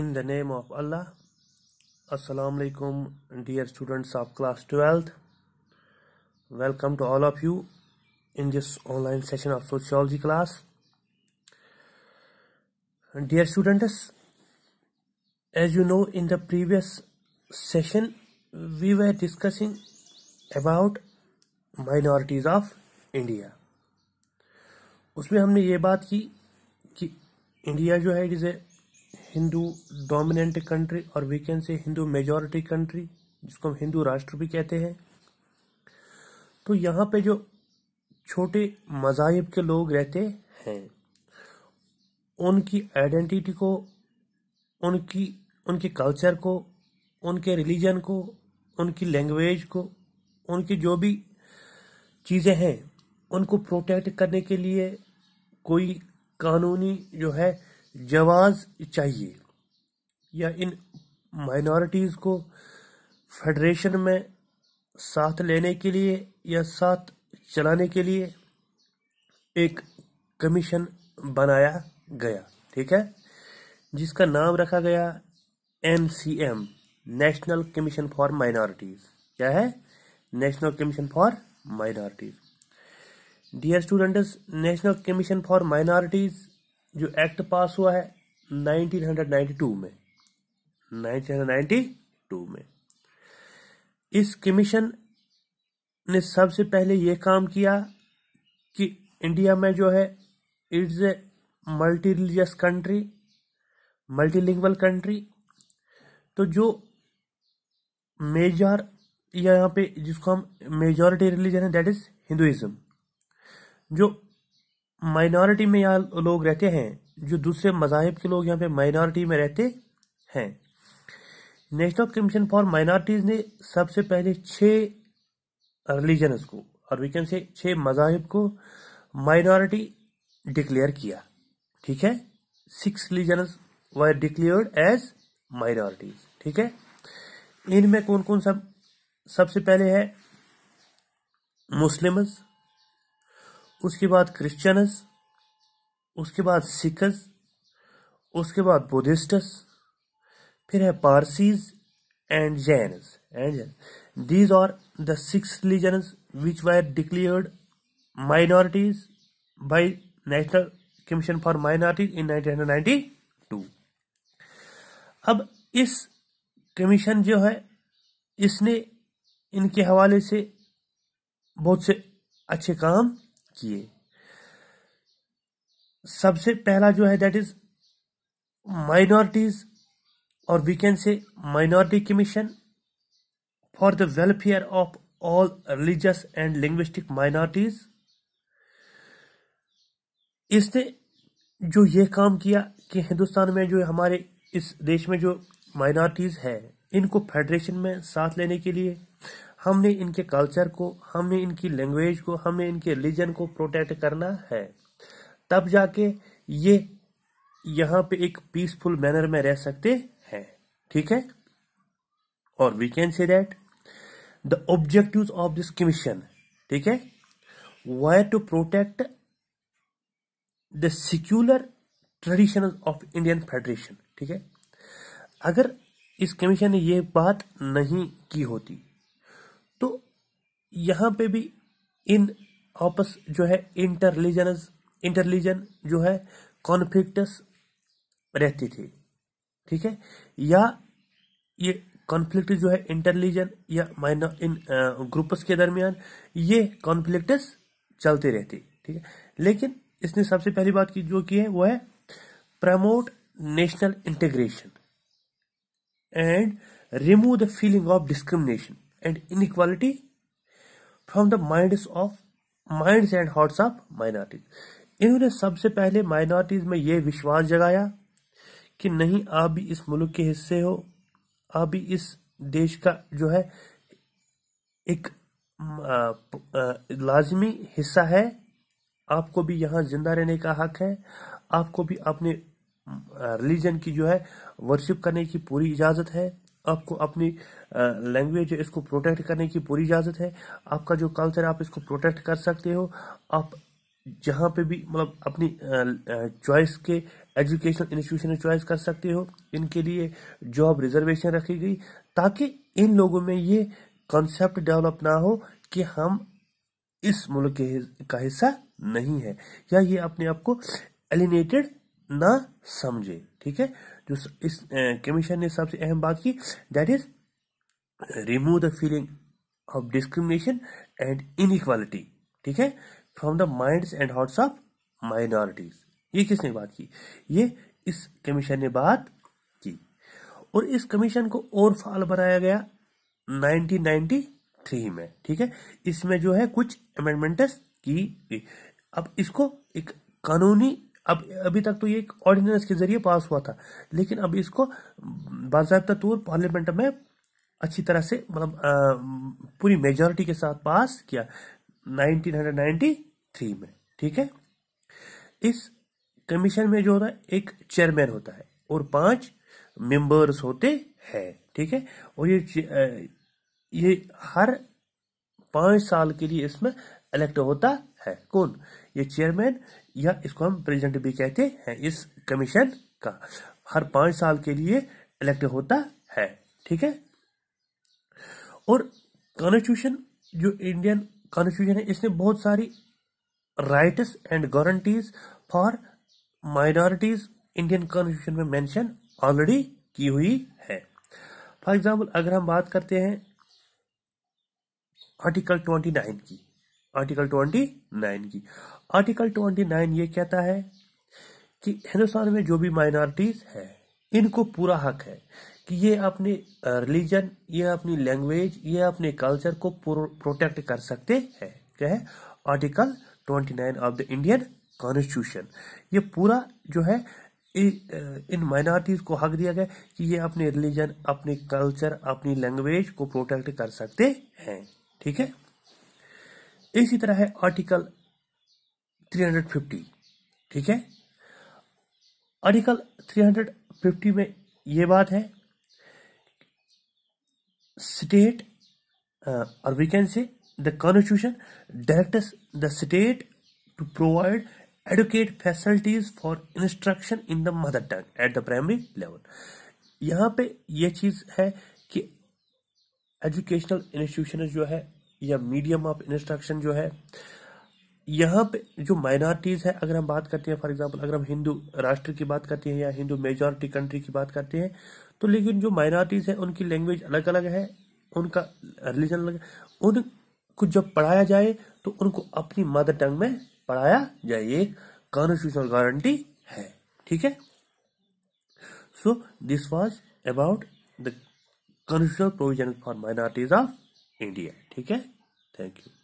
in the name of Allah अस्सलाम वालेकुम dear students of class twelfth welcome to all of you in this online session of sociology class dear students as you know in the previous session we were discussing about minorities of India उसमें हमने ये बात की कि India जो है it is a Hindu dominant country और we can say Hindu majority country जिसको हम हिंदू राष्ट्र भी कहते हैं तो यहाँ पे जो छोटे मजाहिब के लोग रहते हैं उनकी आइडेंटिटी को उनकी उनके कल्चर को उनके रिलीजन को उनकी लैंग्वेज को उनकी जो भी चीज़ें हैं उनको प्रोटेक्ट करने के लिए कोई कानूनी जो है जवाज चाहिए या इन माइनॉरिटीज़ को फेडरेशन में साथ लेने के लिए या साथ चलाने के लिए एक कमीशन बनाया गया ठीक है जिसका नाम रखा गया N C M national commission for minorities क्या है national commission for minorities dear students national commission for minorities जो एक्ट पास हुआ है 1992 में 1992 में इस कमीशन ने सबसे पहले यह काम किया कि इंडिया में जो है it's a multi religious country multilingual country तो जो मेजर या यहाँ पे जिसको हम मेजॉरिटी रिलीजन है दैट इज हिंदुइज्म जो माइनॉरिटी में यहाँ लोग रहते हैं जो दूसरे मजाहब के लोग यहाँ पे माइनॉरिटी में रहते हैं नेशनल कमीशन फॉर माइनॉरिटीज ने सबसे पहले छह रिलीजनस को और कैन से छह मजाहब को माइनॉरिटी डिक्लेयर किया ठीक है six religions were declared as minorities ठीक है इनमें कौन कौन सब सबसे पहले है मुस्लिम्स उसके बाद क्रिश्चियनस उसके बाद सिखस उसके बाद बुद्धिस्टस फिर है Parsis and Jains and Jain these are the six religions which were declared minorities by national commission for minorities इन टू अब इस कमीशन जो है इसने इनके हवाले से बहुत से अच्छे काम किए सबसे पहला जो है दैट इज माइनॉरिटीज और we can say minority commission for the welfare of all religious and linguistic minorities इसने जो ये काम किया कि हिंदुस्तान में जो हमारे इस देश में जो माइनॉरिटीज है इनको फेडरेशन में साथ लेने के लिए हमने इनके कल्चर को हमने इनकी लैंग्वेज को हमने इनके रिलीजन को प्रोटेक्ट करना है तब जाके ये यहाँ पे एक पीसफुल मैनर में रह सकते हैं ठीक है और we can say that the objective of this commission ठीक है were to protect the secular tradition of Indian federation ठीक है अगर इस कमीशन ने ये बात नहीं की होती यहां पे भी इन आपस जो है इंटरलीजनस इंटरलीजन जो है कॉन्फ्लिक्टस रहती थी ठीक है या ये कॉन्फ्लिक्ट जो है इंटरलीजन या माइनर इन ग्रुप्स के दरमियान ये कॉन्फ्लिक्टस चलती रहती ठीक है लेकिन इसने सबसे पहली बात की जो की है वो है promote national integration and remove the feeling of discrimination and inequality from the minds of minds and hearts of minorities इन्होंने सबसे पहले माइनॉरिटीज में यह विश्वास जगाया कि नहीं आप भी इस मुल्क के हिस्से हो आप भी इस देश का जो है एक लाजमी हिस्सा है आपको भी यहां जिंदा रहने का हक है आपको भी अपने रिलीजन की जो है वर्शिप करने की पूरी इजाजत है आपको अपनी लैंग्वेज है इसको प्रोटेक्ट करने की पूरी इजाज़त है आपका जो कल्चर आप इसको प्रोटेक्ट कर सकते हो आप जहाँ पे भी मतलब अपनी चॉइस के एजुकेशनल इंस्टीट्यूशन में चॉइस कर सकते हो इनके लिए जॉब रिजर्वेशन रखी गई ताकि इन लोगों में ये कॉन्सेप्ट डेवलप ना हो कि हम इस मुल्क के का हिस्सा नहीं है या ये अपने आप को एलिनेटेड ना समझे ठीक है जो इस कमीशन ने सबसे अहम बात की that is remove the feeling of discrimination and inequality ठीक है from the mind and hearts of minorities ये किसने बात की ये इस कमीशन ने बात की और इस कमीशन को और फाल बनाया गया 1993 में ठीक है इसमें जो है कुछ अमेंडमेंट्स की गई अब इसको एक कानूनी अब अभी तक तो ये एक ऑर्डिनेंस के जरिए पास हुआ था लेकिन अब इसको बाजाबा तौर पार्लियामेंट में अच्छी तरह से मतलब पूरी मेजोरिटी के साथ पास किया 1993 में ठीक है इस कमीशन में जो होता है एक चेयरमैन होता है और पांच मेंबर्स होते हैं ठीक है और ये ये हर पांच साल के लिए इसमें इलेक्ट होता है कौन ये चेयरमैन या इसको हम प्रेसिडेंट भी कहते हैं इस कमीशन का हर पांच साल के लिए इलेक्ट होता है ठीक है और कॉन्स्टिट्यूशन जो इंडियन कॉन्स्टिट्यूशन है इसमें बहुत सारी rights and guarantees for minorities Indian constitution में मेंशन ऑलरेडी की हुई है फॉर एग्जांपल अगर हम बात करते हैं आर्टिकल ट्वेंटी नाइन की आर्टिकल ट्वेंटी नाइन की आर्टिकल ट्वेंटी नाइन ये कहता है कि हिंदुस्तान में जो भी माइनॉरिटीज है इनको पूरा हक है कि ये अपने रिलीजन ये अपनी लैंग्वेज ये अपने कल्चर को प्रोटेक्ट कर सकते हैं क्या है article 29 of the Indian constitution ये पूरा जो है इन माइनॉरिटीज को हक दिया गया कि ये अपने रिलीजन अपने कल्चर अपनी लैंग्वेज को प्रोटेक्ट कर सकते हैं ठीक है इसी तरह है आर्टिकल 350 ठीक है आर्टिकल 350 में ये बात है state uh, or we can say the constitution directs the state to provide adequate facilities for instruction in the mother tongue at the primary level यहाँ पे ये चीज है कि एजुकेशनल इंस्टीट्यूशन जो है या मीडियम ऑफ इंस्ट्रक्शन जो है यहाँ पे जो माइनॉरिटीज है अगर हम बात करते हैं फॉर एग्जांपल अगर हम हिंदू राष्ट्र की बात करते हैं या हिंदू मेजोरिटी कंट्री की बात करते हैं तो लेकिन जो माइनॉरिटीज है उनकी लैंग्वेज अलग अलग है उनका रिलीजन अलग उनको जब पढ़ाया जाए तो उनको अपनी मदर टंग में पढ़ाया जाए एक कॉन्स्टिट्यूशनल गारंटी है ठीक है so this was about the constitutional provision for minorities of India ठीक है थैंक यू